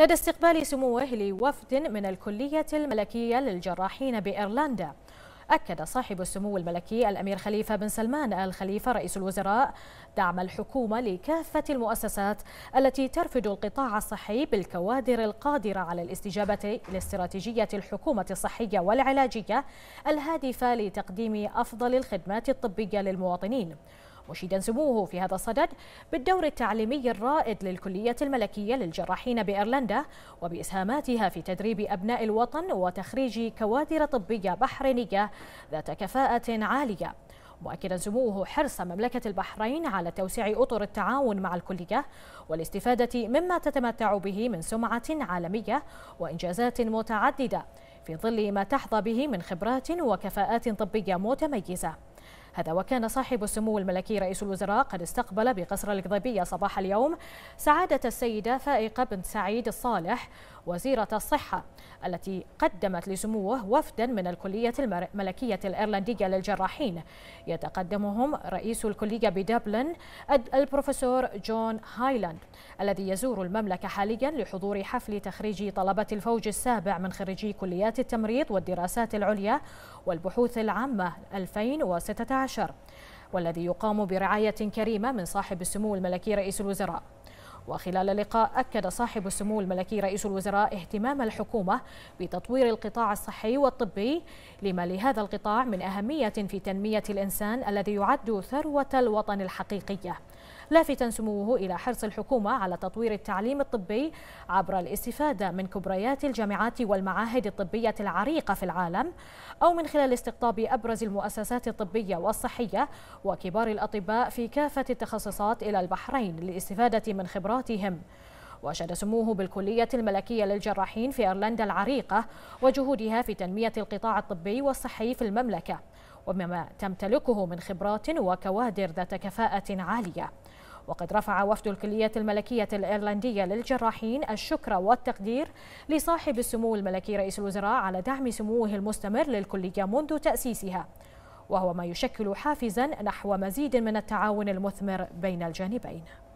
لدى استقبال سموه لوفد من الكلية الملكية للجراحين بإيرلندا أكد صاحب السمو الملكي الأمير خليفة بن سلمان آل خليفة رئيس الوزراء دعم الحكومة لكافة المؤسسات التي ترفد القطاع الصحي بالكوادر القادرة على الاستجابة لاستراتيجية الحكومة الصحية والعلاجية الهادفة لتقديم أفضل الخدمات الطبية للمواطنين مشيدا سموه في هذا الصدد بالدور التعليمي الرائد للكلية الملكية للجراحين بإيرلندا وبإسهاماتها في تدريب أبناء الوطن وتخريج كوادر طبية بحرينية ذات كفاءة عالية مؤكدا سموه حرص مملكة البحرين على توسيع أطر التعاون مع الكلية والاستفادة مما تتمتع به من سمعة عالمية وإنجازات متعددة في ظل ما تحظى به من خبرات وكفاءات طبية متميزة هذا وكان صاحب السمو الملكي رئيس الوزراء قد استقبل بقصر القضيبية صباح اليوم سعادة السيدة فائقة بنت سعيد الصالح وزيرة الصحة التي قدمت لسموه وفدا من الكلية الملكية الإيرلندية للجراحين يتقدمهم رئيس الكلية بدبلن البروفيسور جون هايلاند الذي يزور المملكة حاليا لحضور حفل تخريج طلبة الفوج السابع من خريجي كليات التمريض والدراسات العليا والبحوث العامة 2016 والذي يقام برعاية كريمة من صاحب السمو الملكي رئيس الوزراء وخلال اللقاء أكد صاحب السمو الملكي رئيس الوزراء اهتمام الحكومة بتطوير القطاع الصحي والطبي لما لهذا القطاع من أهمية في تنمية الإنسان الذي يعد ثروة الوطن الحقيقية لافتا سموه إلى حرص الحكومة على تطوير التعليم الطبي عبر الاستفادة من كبريات الجامعات والمعاهد الطبية العريقة في العالم أو من خلال استقطاب أبرز المؤسسات الطبية والصحية وكبار الأطباء في كافة التخصصات إلى البحرين للاستفادة من خبراتهم واشاد سموه بالكليه الملكيه للجراحين في ايرلندا العريقه وجهودها في تنميه القطاع الطبي والصحي في المملكه وبما تمتلكه من خبرات وكوادر ذات كفاءة عالية وقد رفع وفد الكلية الملكية الإيرلندية للجراحين الشكر والتقدير لصاحب السمو الملكي رئيس الوزراء على دعم سموه المستمر للكلية منذ تأسيسها وهو ما يشكل حافزا نحو مزيد من التعاون المثمر بين الجانبين